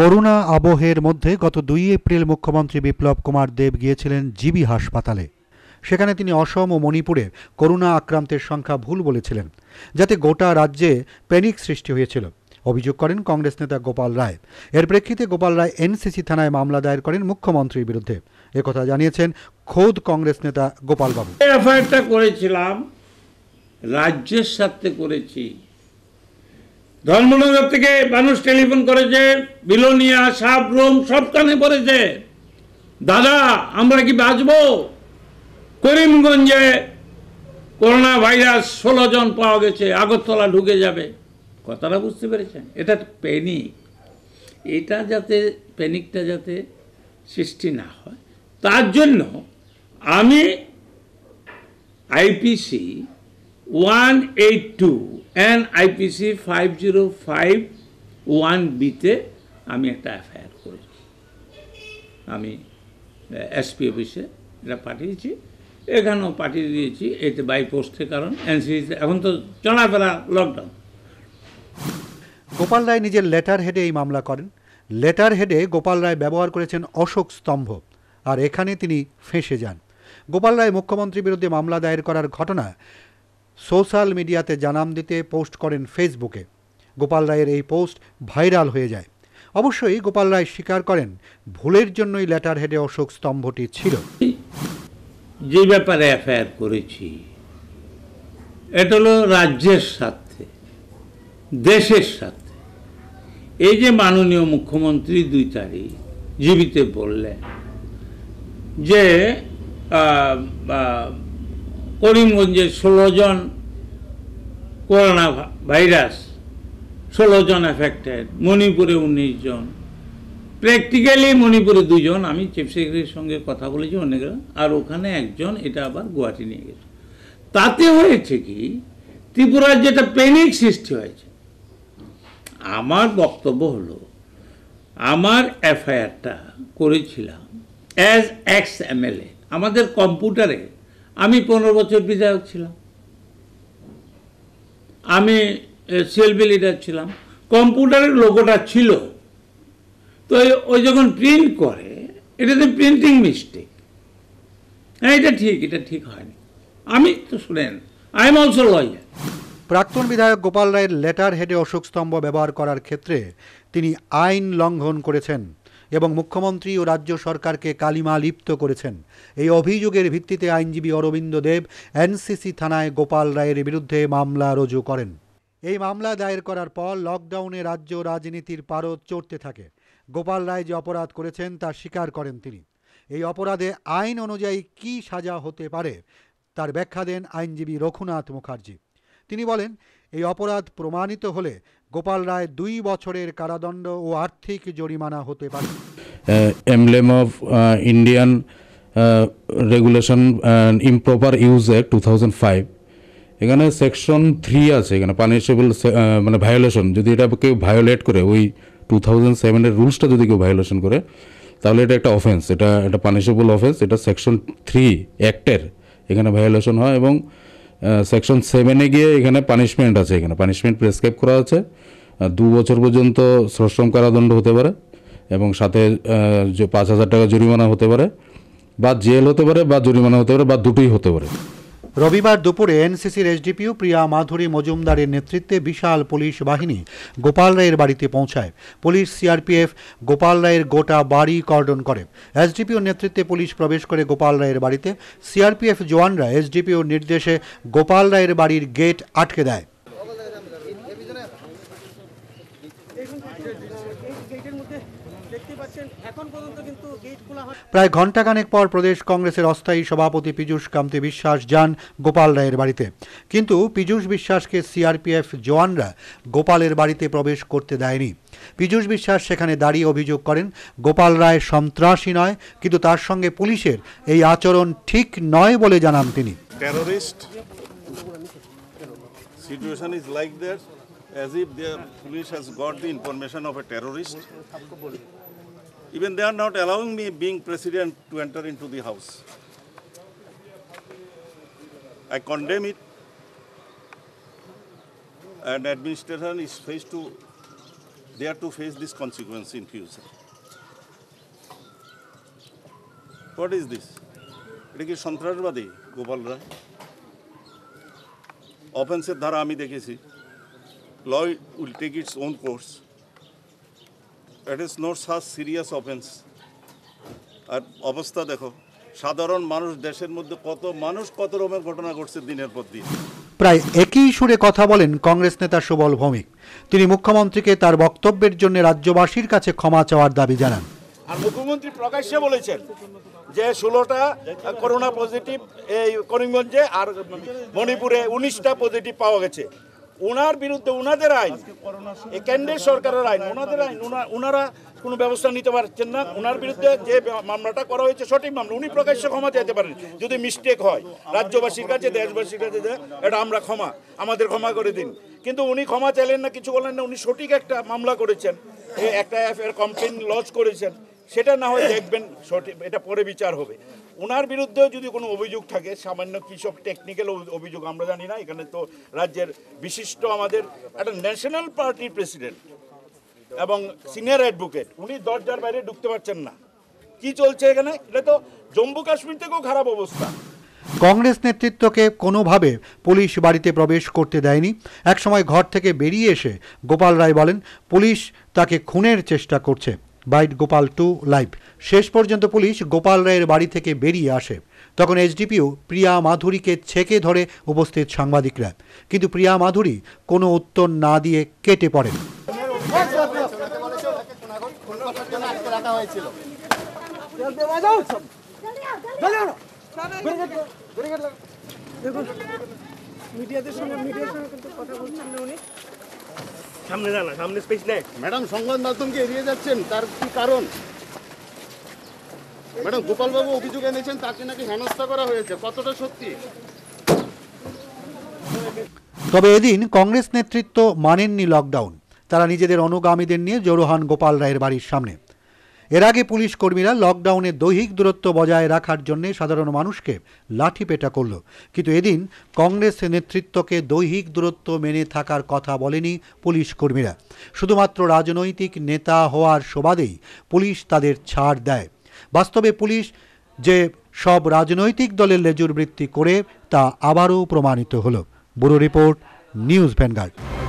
Corona আবহের মধ্যে গত দুই এপ্রিল মুখ্যমন্ত্রী বিপ্লব কুমার দেব গিয়েছিলেন জিবি হাসপাতালে সেখানে তিনি অসম ও মণিপুরে করোনা আক্রান্তের সংখ্যা ভুল বলেছিলেন যাতে গোটা রাজ্যে প্যানিক সৃষ্টি হয়েছিল অভিযোগ করেন কংগ্রেস নেতা গোপাল রায় এর প্রেক্ষিতে গোপাল রায় এনসিসি থানায় মামলা দায়ের করেন মুখ্যমন্ত্রীর বিরুদ্ধে একথা জানিয়েছেন খোদ কংগ্রেস নেতা গোপালবাবু এফআইআরটা করেছিলাম রাজ্যের সাথে করেছি ধর্মনগর থেকে মানুষ টেলিফোন করেছে বিলোনিয়া সব সবখানে পড়েছে দাদা আমরা কি বাঁচব করিমগঞ্জে করোনা ভাইরাস ষোলো জন পাওয়া গেছে আগরতলা ঢুকে যাবে কথাটা বুঝতে পেরেছেন এটা প্যানিক এটা যাতে প্যানিকটা যাতে সৃষ্টি না হয় তার জন্য আমি আইপিসি 182 NIPC 5051 বিতে আমি একটা এফআইআর করেছি আমি এসপি অফিসে এটা পাঠিয়েছি এখানেও পাঠিয়ে দিয়েছি এতে বাই পোস্টে কারণ এনসিসিতে এখন তো চলাফেরা লকডাউন গোপাল রায় নিজের লেটার হেডে এই মামলা করেন লেটার হেডে গোপাল রায় ব্যবহার করেছেন অশোক স্তম্ভ আর এখানে তিনি ফেঁসে যান গোপাল রায় মুখ্যমন্ত্রীর বিরুদ্ধে মামলা দায়ের করার ঘটনা সোশ্যাল মিডিয়াতে জানাম দিতে পোস্ট করেন ফেসবুকে গোপাল রায়ের এই পোস্ট ভাইরাল হয়ে যায় অবশ্যই গোপাল রায় স্বীকার করেন ভুলের জন্যই লেটার হেডে অশোক স্তম্ভটি ছিল যে ব্যাপারে অ্যাফায়ার করেছি এটা হলো রাজ্যের স্বার্থে দেশের স্বার্থে এই যে মাননীয় মুখ্যমন্ত্রী দুই তারিখ জীবিতে বললেন যে করিমগঞ্জে ষোলো জন করোনা ভাইরাস ষোলো জন অ্যাফেক্টেড মণিপুরে উনিশ জন প্র্যাকটিক্যালি মণিপুরে দুজন আমি চিফ সেক্রেটারির সঙ্গে কথা বলেছি অনেক আর ওখানে একজন এটা আবার গুয়াহাটি নিয়ে গেছে তাতে হয়েছে কি ত্রিপুরার যেটা প্যানিক সৃষ্টি হয়েছে আমার বক্তব্য হলো আমার এফআইআরটা করেছিলাম অ্যাজ এক্স এমএলএ আমাদের কম্পিউটারে আমি পনেরো বছর বিধায়ক ছিলাম আমি সেলবি লিডার ছিলাম কম্পিউটারের লোগোটা ছিল তো ওই যখন প্রিন্ট করে এটা তো প্রিন্টিং মিস্টেক হ্যাঁ এটা ঠিক এটা ঠিক হয়নি আমি তো শুনেন আই এম অলসো লয়ার প্রাক্তন বিধায়ক গোপাল রায়ের লেটার হেডে অশোক স্তম্ভ ব্যবহার করার ক্ষেত্রে তিনি আইন লঙ্ঘন করেছেন এবং মুখ্যমন্ত্রী ও রাজ্য সরকারকে কালিমা লিপ্ত করেছেন এই অভিযোগের ভিত্তিতে আইনজীবী অরবিন্দ দেব এনসিসি থানায় গোপাল রায়ের বিরুদ্ধে মামলা রুজু করেন এই মামলা দায়ের করার পর লকডাউনে রাজ্য রাজনীতির পারদ চড়তে থাকে গোপাল রায় যে অপরাধ করেছেন তা স্বীকার করেন তিনি এই অপরাধে আইন অনুযায়ী কি সাজা হতে পারে তার ব্যাখ্যা দেন আইনজীবী রঘুনাথ মুখার্জী তিনি বলেন এই অপরাধ প্রমাণিত হলে গোপাল রায় দুই বছরের কারাদণ্ড ও আর্থিক জরিমানা হতে পারে emblem of Indian regulation improper use act two thousand five এখানে সেকশন থ্রি আছে এখানে পানিশেবল মানে ভায়োলেশন যদি এটা কেউ ভায়োলেট করে ওই টু থাউজেন্ড সেভেনের রুলসটা যদি কেউ ভায়োলেশন করে তাহলে এটা একটা অফেন্স এটা এটা পানিশেবল অফেন্স এটা সেকশন থ্রি অ্যাক্টের এখানে ভায়োলেশন হয় এবং সেকশন সেভেনে গিয়ে এখানে পানিশমেন্ট আছে এখানে পানিশমেন্ট প্রেসক্রাইব করা আছে দু বছর পর্যন্ত সশ্রম কারাদণ্ড হতে পারে এবং সাথে পাঁচ হাজার টাকা জরিমানা হতে পারে বা জেল হতে পারে বা জরিমানা হতে পারে বা দুটোই হতে পারে রবিবার দুপুরে এনসিসির এসডিপিও প্রিয়া মাধুরী মজুমদারের নেতৃত্বে বিশাল পুলিশ বাহিনী গোপাল রায়ের বাড়িতে পৌঁছায় পুলিশ সিআরপিএফ গোপাল রায়ের গোটা বাড়ি কর্ডন করে এসডিপিও নেতৃত্বে পুলিশ প্রবেশ করে গোপাল রায়ের বাড়িতে সিআরপিএফ জওয়ানরা এসডিপিওর নির্দেশে গোপাল রায়ের বাড়ির গেট আটকে দেয় এখন পর্যন্ত প্রায় ঘণ্টাখানেক পর প্রদেশ কংগ্রেসের অস্থায়ী সভাপতি পীযূষ কামতি বিশ্বাস যান গোপাল রায়ের বাড়িতে কিন্তু পীযূষ বিশ্বাসকে সিআরপিএফ জওয়ানরা গোপালের বাড়িতে প্রবেশ করতে দেয়নি পীযূষ বিশ্বাস সেখানে দাঁড়িয়ে অভিযোগ করেন গোপাল রায় সন্ত্রাসী নয় কিন্তু তার সঙ্গে পুলিশের এই আচরণ ঠিক নয় বলে জানান তিনি as if the police has got the information of a terrorist Even they are not allowing me being president to enter into the house. I condemn it and administration is faced to, they are to face this consequence in future. What is this? এটা কি সন্ত্রাসবাদী গোপাল রায় অফেন্সের ধারা আমি দেখেছি law will take its own course it is no such serious offence আর অবস্থা দেখো সাধারণ মানুষ দেশের মধ্যে কত মানুষ কত রকমের ঘটনা ঘটছে দিনের পর দিন প্রায় একই সুরে কথা বলেন কংগ্রেস নেতা সুবল ভৌমিক তিনি মুখ্যমন্ত্রীকে তার বক্তব্যের জন্য রাজ্যবাসীর কাছে ক্ষমা চাওয়ার দাবি জানান আর মুখ্যমন্ত্রী প্রকাশ্যে বলেছেন যে ষোলোটা করোনা পজিটিভ এই করিমগঞ্জে আর মণিপুরে উনিশটা পজিটিভ পাওয়া গেছে ওনার বিরুদ্ধে ওনাদের আইন এই কেন্দ্রের সরকারের আইন ওনাদের আইন ওনারা কোনো ব্যবস্থা নিতে পারছেন না ওনার বিরুদ্ধে যে মামলাটা করা হয়েছে সঠিক মামলা উনি প্রকাশ্যে ক্ষমা চাইতে পারেন যদি মিস্টেক হয় রাজ্যবাসীর কাছে দেশবাসীর কাছে এটা আমরা ক্ষমা আমাদের ক্ষমা করে দিন কিন্তু উনি ক্ষমা চাইলেন না কিছু বলেন না উনি সঠিক একটা মামলা করেছেন একটা অ্যাপের এর কমপ্লেন লজ করেছেন সেটা না হয় দেখবেন সঠিক এটা পরে বিচার হবে ওনার বিরুদ্ধেও যদি কোনো অভিযোগ থাকে সামান্য কৃষক টেকনিক্যাল অভিযোগ আমরা জানি না এখানে তো রাজ্যের বিশিষ্ট আমাদের একটা ন্যাশনাল পার্টির প্রেসিডেন্ট এবং সিনিয়র অ্যাডভোকেট উনি দরজার বাইরে ঢুকতে পারছেন না কি চলছে এখানে এটা তো জম্মু কাশ্মীর থেকেও খারাপ অবস্থা কংগ্রেস নেতৃত্বকে কোনোভাবে পুলিশ বাড়িতে প্রবেশ করতে দেয়নি একসময় ঘর থেকে বেরিয়ে এসে গোপাল রায় বলেন পুলিশ তাকে খুনের চেষ্টা করছে বাইট গোপাল টু লাইভ শেষ পর্যন্ত পুলিশ গোপাল রায়ের বাড়ি থেকে বেরিয়ে আসে তখন এসডিপিও প্রিয়া মাধুরীকে ছেকে ধরে উপস্থিত সাংবাদিকরা কিন্তু প্রিয়া মাধুরী কোনো উত্তর না দিয়ে কেটে পড়েন মিডিয়াদের সঙ্গে মিডিয়ার সঙ্গে কিন্তু কথা বলছেন না উনি সামনে না সামনে স্পেস নেই ম্যাডাম সংবাদ মাধ্যমকে এড়িয়ে যাচ্ছেন তার কি কারণ ম্যাডাম গোপালবাবু অভিযোগ এনেছেন তাকে নাকি হেনস্থা করা হয়েছে কতটা সত্যি তবে এদিন কংগ্রেস নেতৃত্ব মানেননি লকডাউন তারা নিজেদের অনুগামীদের নিয়ে জোরোহান গোপাল রায়ের বাড়ির সামনে এর আগে পুলিশ কর্মীরা লকডাউনে দৈহিক দূরত্ব বজায় রাখার জন্য সাধারণ মানুষকে লাঠি পেটা করল কিন্তু এদিন কংগ্রেস নেতৃত্বকে দৈহিক দূরত্ব মেনে থাকার কথা বলেনি পুলিশ কর্মীরা শুধুমাত্র রাজনৈতিক নেতা হওয়ার সুবাদেই পুলিশ তাদের ছাড় দেয় বাস্তবে পুলিশ যে সব রাজনৈতিক দলের লেজুর বৃত্তি করে তা আবারও প্রমাণিত হল ব্যুরো রিপোর্ট নিউজ ভ্যানগার্ড